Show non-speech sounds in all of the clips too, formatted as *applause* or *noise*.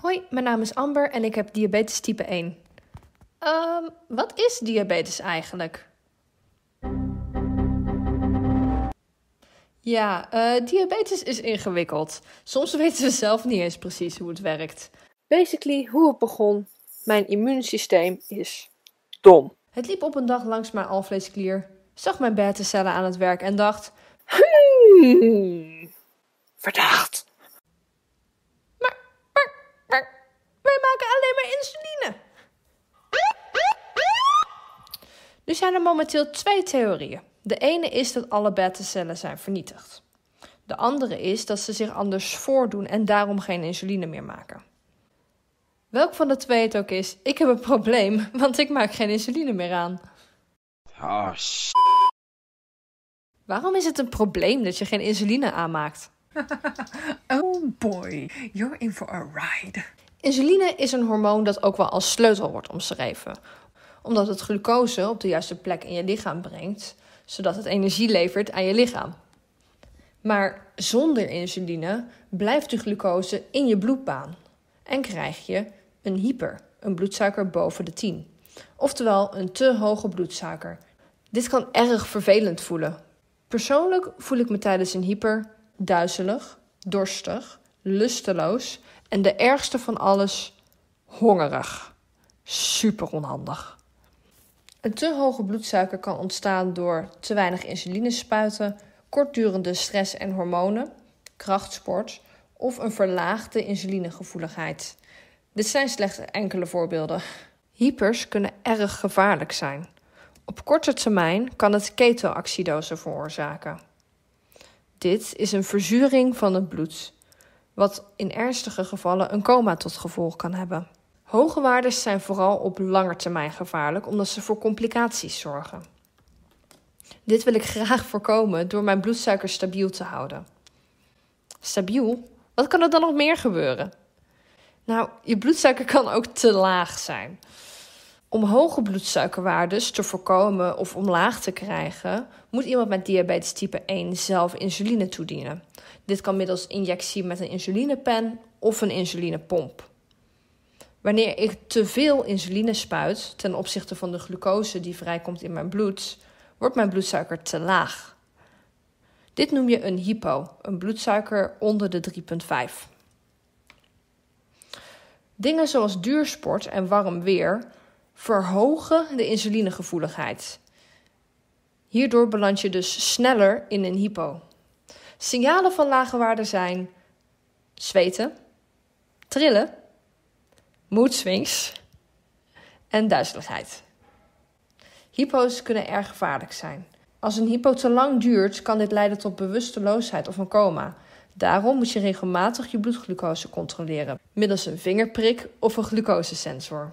Hoi, mijn naam is Amber en ik heb diabetes type 1. Um, ehm, wat is diabetes eigenlijk? Ja, eh, diabetes is ingewikkeld. Soms weten we zelf niet eens precies hoe het werkt. Basically, hoe het begon. Mijn immuunsysteem is dom. Het liep op een dag langs mijn alvleesklier, zag mijn beta-cellen aan het werk en dacht... Hmm, verdacht. Nu dus zijn er momenteel twee theorieën. De ene is dat alle beta-cellen zijn vernietigd. De andere is dat ze zich anders voordoen en daarom geen insuline meer maken. Welk van de twee het ook is, ik heb een probleem, *laughs* want ik maak geen insuline meer aan. Ah shit. Waarom is het een probleem dat je geen insuline aanmaakt? *laughs* oh boy, you're in for a ride. Insuline is een hormoon dat ook wel als sleutel wordt omschreven omdat het glucose op de juiste plek in je lichaam brengt, zodat het energie levert aan je lichaam. Maar zonder insuline blijft de glucose in je bloedbaan en krijg je een hyper, een bloedsuiker boven de 10. Oftewel een te hoge bloedsuiker. Dit kan erg vervelend voelen. Persoonlijk voel ik me tijdens een hyper duizelig, dorstig, lusteloos en de ergste van alles, hongerig. Super onhandig. Een te hoge bloedsuiker kan ontstaan door te weinig insulinespuiten, kortdurende stress en hormonen, krachtsport of een verlaagde insulinegevoeligheid. Dit zijn slechts enkele voorbeelden. Hypers kunnen erg gevaarlijk zijn. Op korte termijn kan het ketoacidose veroorzaken. Dit is een verzuring van het bloed, wat in ernstige gevallen een coma tot gevolg kan hebben. Hoge waarden zijn vooral op lange termijn gevaarlijk omdat ze voor complicaties zorgen. Dit wil ik graag voorkomen door mijn bloedsuiker stabiel te houden. Stabiel? Wat kan er dan nog meer gebeuren? Nou, je bloedsuiker kan ook te laag zijn. Om hoge bloedsuikerwaardes te voorkomen of omlaag te krijgen, moet iemand met diabetes type 1 zelf insuline toedienen. Dit kan middels injectie met een insulinepen of een insulinepomp. Wanneer ik te veel insuline spuit ten opzichte van de glucose die vrijkomt in mijn bloed, wordt mijn bloedsuiker te laag. Dit noem je een hypo, een bloedsuiker onder de 3,5. Dingen zoals duursport en warm weer verhogen de insulinegevoeligheid. Hierdoor beland je dus sneller in een hypo. Signalen van lage waarden zijn zweten, trillen swings en duizeligheid. Hypo's kunnen erg gevaarlijk zijn. Als een hypo te lang duurt, kan dit leiden tot bewusteloosheid of een coma. Daarom moet je regelmatig je bloedglucose controleren middels een vingerprik of een glucosesensor.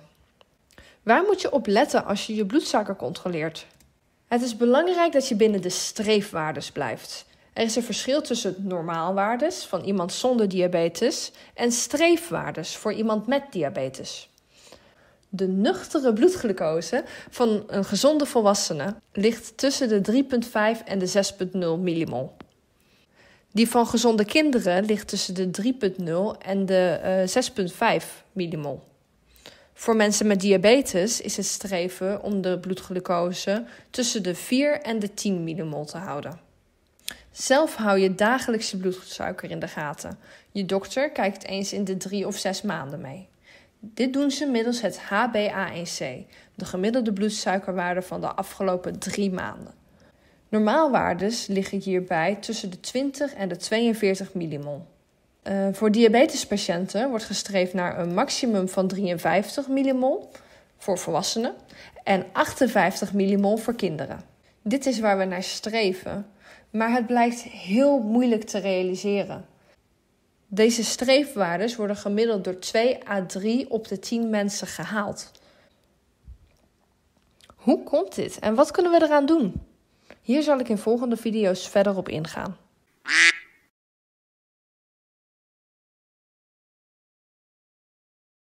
Waar moet je op letten als je je bloedsuiker controleert? Het is belangrijk dat je binnen de streefwaardes blijft. Er is een verschil tussen normaalwaardes van iemand zonder diabetes en streefwaardes voor iemand met diabetes. De nuchtere bloedglucose van een gezonde volwassene ligt tussen de 3,5 en de 6,0 millimol. Die van gezonde kinderen ligt tussen de 3,0 en de 6,5 eh, millimol. Voor mensen met diabetes is het streven om de bloedglucose tussen de 4 en de 10 millimol te houden. Zelf hou je dagelijkse bloedsuiker in de gaten. Je dokter kijkt eens in de drie of zes maanden mee. Dit doen ze middels het HbA1c, de gemiddelde bloedsuikerwaarde van de afgelopen drie maanden. Normaalwaardes liggen hierbij tussen de 20 en de 42 millimol. Uh, voor diabetespatiënten wordt gestreefd naar een maximum van 53 millimol voor volwassenen en 58 millimol voor kinderen. Dit is waar we naar streven, maar het blijkt heel moeilijk te realiseren. Deze streefwaardes worden gemiddeld door 2 à 3 op de 10 mensen gehaald. Hoe komt dit en wat kunnen we eraan doen? Hier zal ik in volgende video's verder op ingaan.